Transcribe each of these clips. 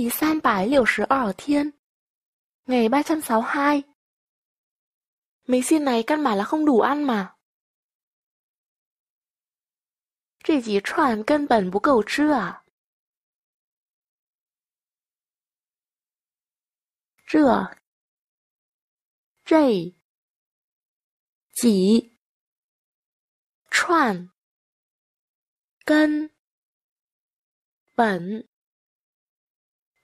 第三百六十二 thiên Ngày 362 Mấy xin này căn bản là không đủ ăn mà. Cái gì chuẩn căn bản bố cầu chứ à? Rửa Rầy Chỉ Chuẩn Cân Bẩn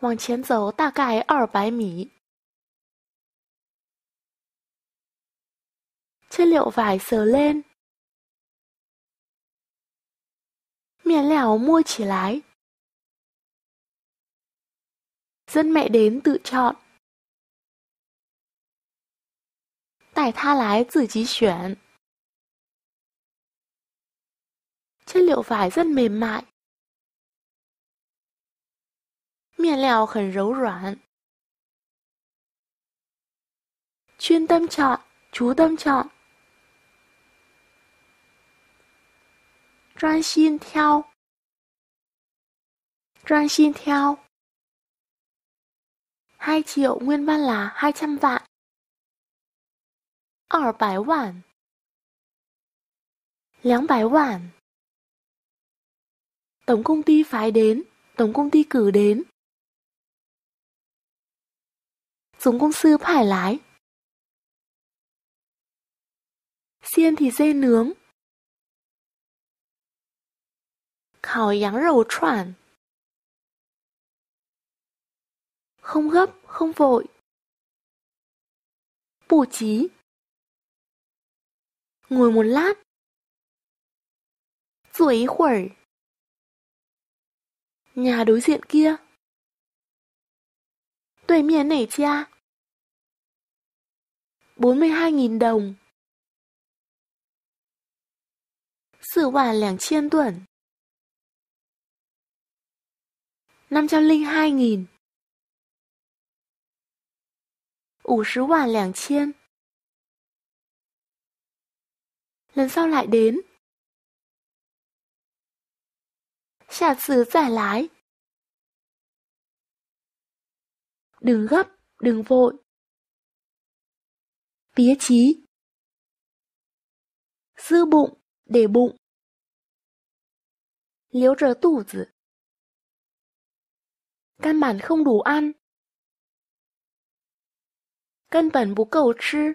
往前走大概二百米。Chất liệu vải sờ lên. Miền lẻo mua chỉ lái. Dân mẹ đến tự chọn. Tải tha lái tự chí chuyển. Chất liệu vải rất mềm mại. 面料很柔软。chuyên tâm chọn, chú tâm chọn hai triệu nguyên văn là hai trăm vạn. vạn, vạn, tổng công ty phái đến, tổng công ty cử đến chúng công sư phải lái. Xiên thì dê nướng. Khảo yáng rầu choản. Không gấp, không vội. Bù trí. Ngồi một lát. Rồi khuẩy. Nhà đối diện kia. cha. 42.000 đồng. 四万两千吨，năm trăm linh hai nghìn, 50 vạn lẻng chiên. Lần sau lại đến. Xà xứ giải lái. Đừng gấp, đừng vội. Bía chí Dư bụng, để bụng Liếu trở tủ tử Căn bản không đủ ăn Căn bản bố cầu chứ